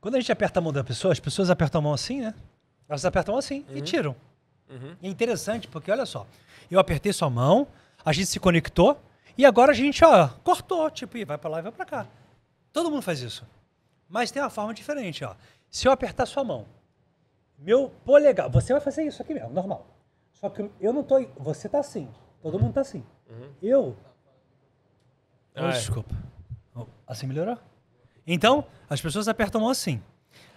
Quando a gente aperta a mão da pessoa, as pessoas apertam a mão assim, né? Elas apertam a mão assim uhum. e tiram. Uhum. E é interessante porque, olha só, eu apertei sua mão, a gente se conectou e agora a gente, ó, cortou, tipo, vai para lá e vai para cá. Todo mundo faz isso. Mas tem uma forma diferente, ó. Se eu apertar sua mão, meu polegar, você vai fazer isso aqui mesmo, normal. Só que eu não tô, você tá assim, todo mundo tá assim. Uhum. Eu... Ah, é. Desculpa. Assim melhorou? Então, as pessoas apertam a mão assim.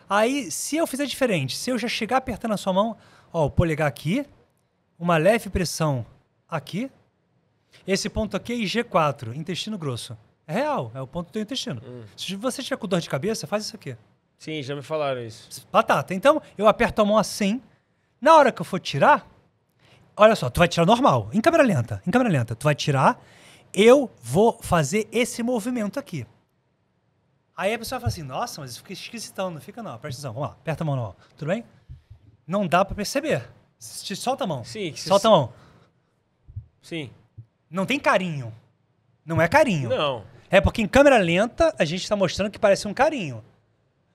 Aí, se eu fizer diferente, se eu já chegar apertando a sua mão, ó, o polegar aqui, uma leve pressão aqui, esse ponto aqui é G4, intestino grosso. É real, é o ponto do intestino. Hum. Se você tiver com dor de cabeça, faz isso aqui. Sim, já me falaram isso. Batata. Então, eu aperto a mão assim. Na hora que eu for tirar, olha só, tu vai tirar normal, em câmera lenta, em câmera lenta. Tu vai tirar, eu vou fazer esse movimento aqui. Aí a pessoa fala assim, nossa, mas isso fica esquisitão, não fica não. Presta atenção, vamos lá, aperta a mão, não. tudo bem? Não dá para perceber. Solta a mão. Sim. Solta a mão. Sim. Não tem carinho. Não é carinho. Não. É porque em câmera lenta a gente está mostrando que parece um carinho.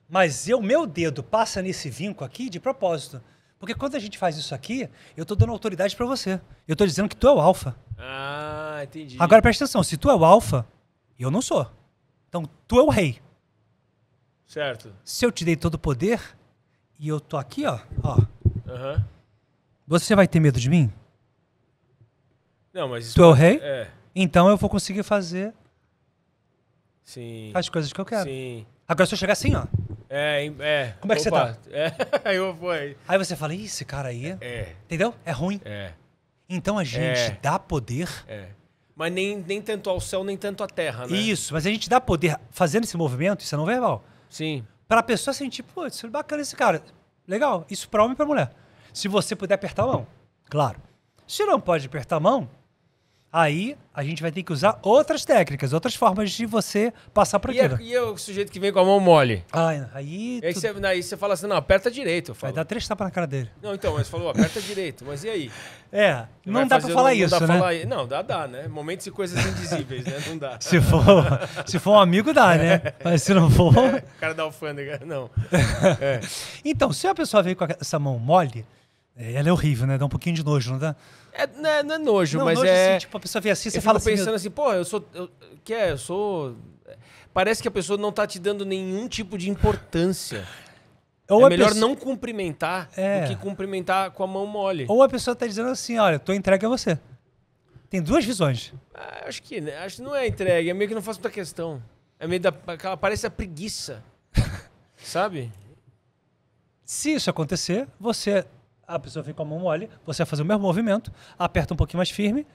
Mas eu, meu dedo passa nesse vinco aqui de propósito. Porque quando a gente faz isso aqui, eu estou dando autoridade para você. Eu estou dizendo que tu é o alfa. Ah, entendi. Agora presta atenção, se tu é o alfa, eu não sou. Então tu é o rei. Certo. Se eu te dei todo o poder e eu tô aqui, ó, ó. Uhum. Você vai ter medo de mim? Não, mas Tu é o rei? É. Então eu vou conseguir fazer Sim. as coisas que eu quero. Sim. Agora se eu chegar assim, ó. É, é. Como é que Opa. você tá? É, eu vou aí. Aí você fala, Ih, esse cara aí. É. Entendeu? É ruim. É. Então a é. gente É. dá poder. É. Mas nem, nem tanto ao céu, nem tanto à terra, né? Isso, mas a gente dá poder fazendo esse movimento, isso é não verbal. Sim. Pra pessoa sentir, assim, tipo, pô, isso é bacana esse cara. Legal, isso pra homem e pra mulher. Se você puder apertar a mão, claro. Se não pode apertar a mão, Aí a gente vai ter que usar outras técnicas, outras formas de você passar por aquilo. E, é e é o sujeito que vem com a mão mole? aí. Aí, tu... você, aí você fala assim: não, aperta direito. Vai dar três tapas na cara dele. Não, então, mas falou, aperta direito. Mas e aí? É, não dá fazer, pra falar não, isso, não né? Falar, não, dá, dá, né? Momentos e coisas indizíveis, né? Não dá. se for, se for um amigo, dá, né? Mas se não for. É, cara da alfândega, não. É. então, se a pessoa vem com essa mão mole, é, ela é horrível, né? Dá um pouquinho de nojo, não dá? É, não, é, não é nojo, não, mas nojo, é. Assim, tipo, a pessoa vê assim, você fala assim. pensando eu... assim, pô, eu sou. Eu, que é? Eu sou. Parece que a pessoa não tá te dando nenhum tipo de importância. Ou é melhor pessoa... não cumprimentar é. do que cumprimentar com a mão mole. Ou a pessoa tá dizendo assim, olha, tô entregue a você. Tem duas visões. Ah, acho que né, acho que não é entregue, é meio que não faço muita questão. É meio da parece a preguiça. sabe? Se isso acontecer, você a pessoa vem com a mão mole, você vai fazer o mesmo movimento, aperta um pouquinho mais firme.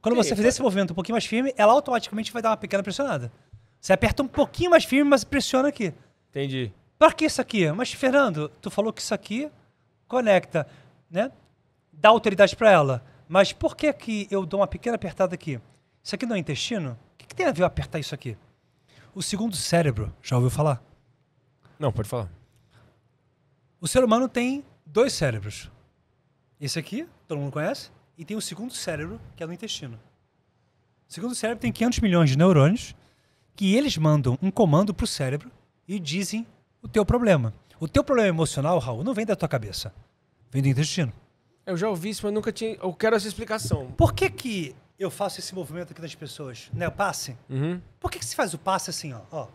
Quando Sim, você fizer esse movimento um pouquinho mais firme, ela automaticamente vai dar uma pequena pressionada. Você aperta um pouquinho mais firme, mas pressiona aqui. Entendi. Pra que isso aqui? Mas, Fernando, tu falou que isso aqui conecta, né? Dá autoridade para ela. Mas por que que eu dou uma pequena apertada aqui? Isso aqui não é intestino? O que, que tem a ver eu apertar isso aqui? O segundo cérebro, já ouviu falar? Não, pode falar. O ser humano tem dois cérebros. Esse aqui, todo mundo conhece, e tem o segundo cérebro, que é no intestino. O segundo cérebro tem 500 milhões de neurônios que eles mandam um comando para o cérebro e dizem o teu problema. O teu problema emocional, Raul, não vem da tua cabeça, vem do intestino. Eu já ouvi isso, mas nunca tinha. Eu quero essa explicação. Por que que eu faço esse movimento aqui das pessoas, né? O passe. Uhum. Por que, que se faz o passe assim, ó, ó?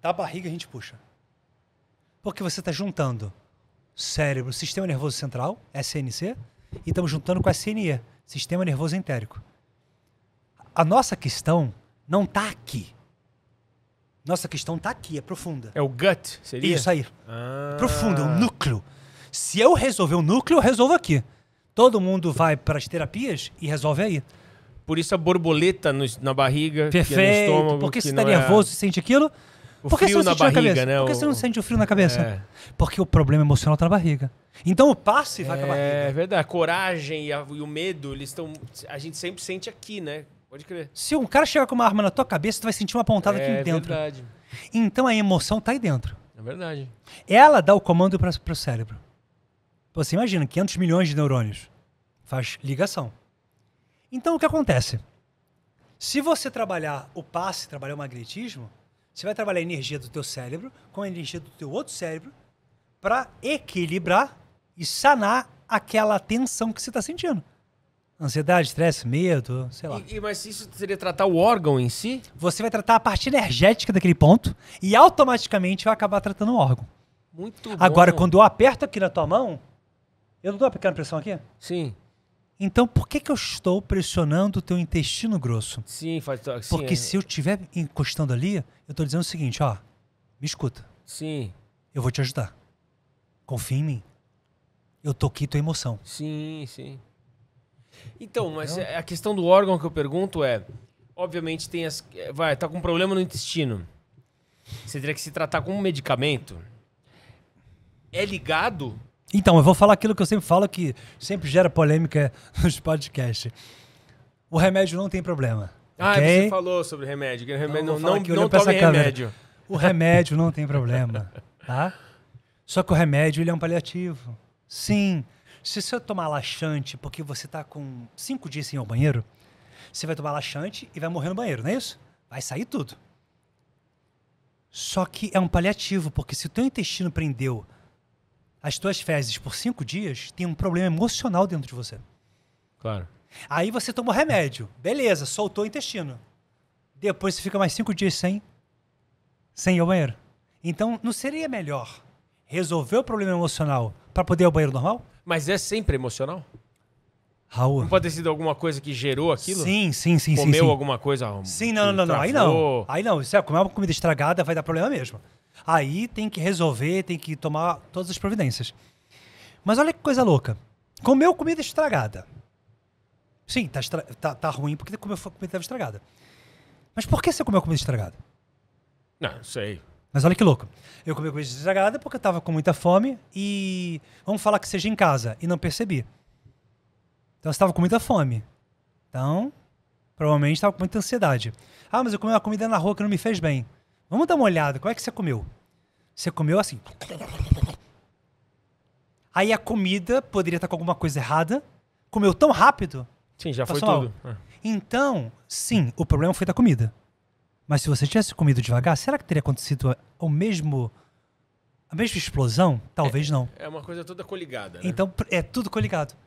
Da barriga a gente puxa. Porque você está juntando cérebro, sistema nervoso central, SNC, e estamos juntando com SNE, sistema nervoso entérico. A nossa questão não está aqui. Nossa questão está aqui, é profunda. É o gut, seria? Isso aí. Ah. Profunda, é o núcleo. Se eu resolver o núcleo, eu resolvo aqui. Todo mundo vai para as terapias e resolve aí. Por isso a borboleta no, na barriga, Perfeito, é no estômago. Porque se está é nervoso é... e sente aquilo, o Por que frio você não na barriga, na né? Por que você não sente o frio na cabeça? É. Porque o problema emocional tá na barriga. Então o passe vai é, com a barriga. É verdade. A coragem e, a, e o medo, eles estão. A gente sempre sente aqui, né? Pode crer. Se um cara chegar com uma arma na tua cabeça, tu vai sentir uma pontada é, aqui dentro. É verdade. Então a emoção tá aí dentro. É verdade. Ela dá o comando para o cérebro. Você imagina, 500 milhões de neurônios. Faz ligação. Então o que acontece? Se você trabalhar o passe, trabalhar o magnetismo, você vai trabalhar a energia do teu cérebro com a energia do teu outro cérebro para equilibrar e sanar aquela tensão que você está sentindo. Ansiedade, estresse, medo, sei lá. E, mas isso seria tratar o órgão em si? Você vai tratar a parte energética daquele ponto e automaticamente vai acabar tratando o órgão. Muito Agora, quando eu aperto aqui na tua mão, eu não estou aplicando pressão aqui? Sim. Então, por que, que eu estou pressionando o teu intestino grosso? Sim, faz sim, Porque é. se eu estiver encostando ali, eu estou dizendo o seguinte, ó, me escuta. Sim. Eu vou te ajudar. Confia em mim. Eu toquei tua emoção. Sim, sim. Então, mas a questão do órgão que eu pergunto é, obviamente tem as, eh, vai, tá com um problema no intestino. Você teria que se tratar com um medicamento. É ligado então, eu vou falar aquilo que eu sempre falo, que sempre gera polêmica nos podcasts. O remédio não tem problema. Ah, okay? você falou sobre remédio. Que remédio não, não, não, não, tome remédio. O remédio não tem problema, tá? Só que o remédio ele é um paliativo. Sim, se você tomar laxante porque você está com cinco dias sem ir ao banheiro, você vai tomar laxante e vai morrer no banheiro, não é isso? Vai sair tudo. Só que é um paliativo, porque se o teu intestino prendeu as tuas fezes por cinco dias, tem um problema emocional dentro de você. Claro. Aí você toma o remédio. Beleza, soltou o intestino. Depois você fica mais cinco dias sem, sem ir ao banheiro. Então, não seria melhor resolver o problema emocional para poder ir ao banheiro normal? Mas é sempre emocional? Raul. Não pode ter sido alguma coisa que gerou aquilo? Sim, sim, sim. Comeu sim, sim. alguma coisa? Um, sim, não, não, não, Aí não. Aí não. Se é, comer uma comida estragada vai dar problema mesmo. Aí tem que resolver, tem que tomar todas as providências. Mas olha que coisa louca. Comeu comida estragada. Sim, tá, estra... tá, tá ruim porque comeu comida estragada. Mas por que você comeu comida estragada? Não, sei. Mas olha que louco. Eu comi comida estragada porque eu tava com muita fome e vamos falar que seja em casa e não percebi. Então você estava com muita fome. Então, provavelmente estava com muita ansiedade. Ah, mas eu comi uma comida na rua que não me fez bem. Vamos dar uma olhada. Como é que você comeu? Você comeu assim. Aí a comida poderia estar com alguma coisa errada. Comeu tão rápido. Sim, já foi tudo. É. Então, sim, o problema foi da comida. Mas se você tivesse comido devagar, será que teria acontecido o mesmo a mesma explosão? Talvez é, não. É uma coisa toda coligada. Né? Então é tudo coligado.